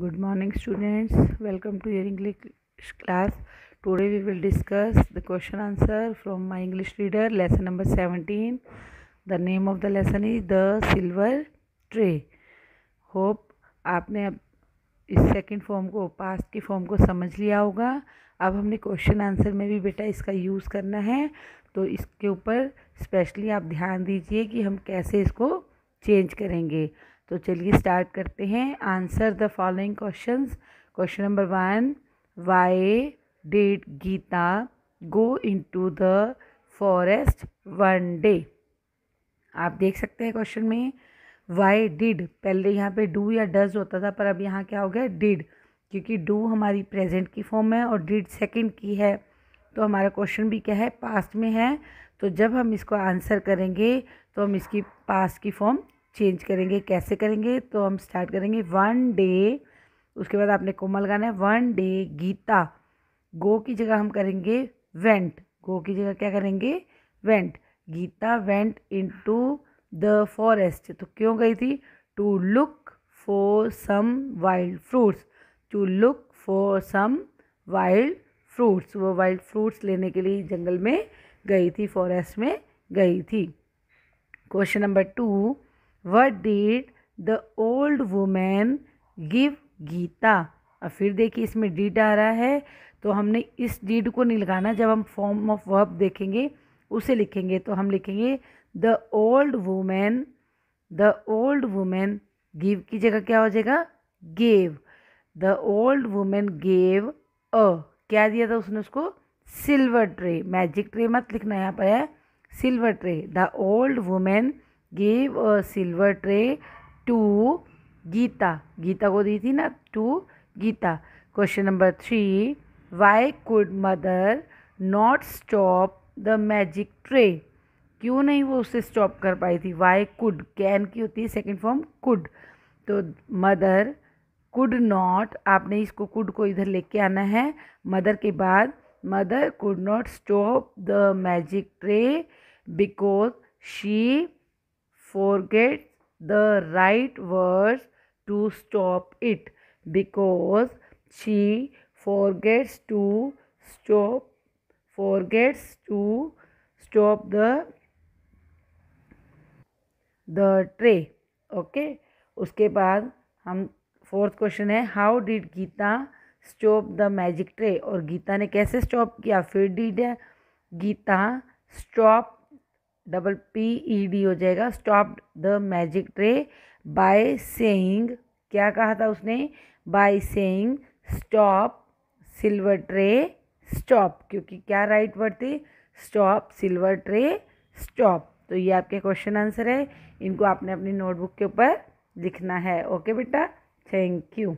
good morning students welcome to your English class today we will discuss the question answer from my English reader lesson number seventeen the name of the lesson is the silver tray hope आपने अब इस second form को past की form को समझ लिया होगा अब हमने क्वेश्चन आंसर में भी बेटा इसका यूज़ करना है तो इसके ऊपर स्पेशली आप ध्यान दीजिए कि हम कैसे इसको चेंज करेंगे तो चलिए स्टार्ट करते हैं answer the following question question number one why did Geeta go into the forest one day आप देख सकते हैं क्वेश्चन में वाई डिड पहले यहाँ पे डू या डज होता था पर अब यहाँ क्या हो गया डिड क्योंकि डू हमारी प्रेजेंट की फॉर्म है और डिड सेकंड की है तो हमारा क्वेश्चन भी क्या है पास्ट में है तो जब हम इसको आंसर करेंगे तो हम इसकी पास्ट की फॉर्म चेंज करेंगे कैसे करेंगे तो हम स्टार्ट करेंगे वन डे उसके बाद आपने कोमल गाना है वन डे गीता गो की जगह हम करेंगे वेंट गो की जगह क्या करेंगे went Geeta went into the forest तो क्यों गई थी to look for some wild fruits to look for some wild fruits वो वाइल्ड फ्रूट्स लेने के लिए जंगल में गई थी फॉरेस्ट में गई थी question number two what did the old woman give Geeta अब फिर देखिए इसमें डीड आ रहा है तो हमने इस डीड को नहीं लगाना जब हम फॉर्म ऑफ वर्ब देखेंगे उसे लिखेंगे तो हम लिखेंगे the old woman the old woman give की जगह क्या हो जाएगा gave the old woman gave a क्या दिया था उसने उसको सिल्वर ट्रे मैजिक ट्रे मत लिखना यहाँ पर है silver tray the old woman give a silver tray to Geeta Geeta को दी थी ना to Geeta question number three why could mother not stop the magic tray क्यों नहीं वो उसे स्टॉप कर पाई थी वाई कुड कैन की होती है सेकेंड फॉर्म कुड तो मदर कुड नॉट आपने इसको कुड को इधर लेके आना है मदर के बाद mother could not stop the magic tray because she forgets the right words to stop it because she forgets to stop forgets to stop the the tray okay उसके बाद हम फोर्थ क्वेश्चन है how did Geeta stop the magic tray और गीता ने कैसे stop किया फिर did Geeta stop double P E D हो जाएगा stop the magic tray by saying क्या कहा था उसने by saying stop silver tray stop क्योंकि क्या राइट वर्ड थी स्टॉप सिल्वर ट्रे स्टॉप तो ये आपके क्वेश्चन आंसर है इनको आपने अपनी नोटबुक के ऊपर लिखना है ओके बेटा थैंक यू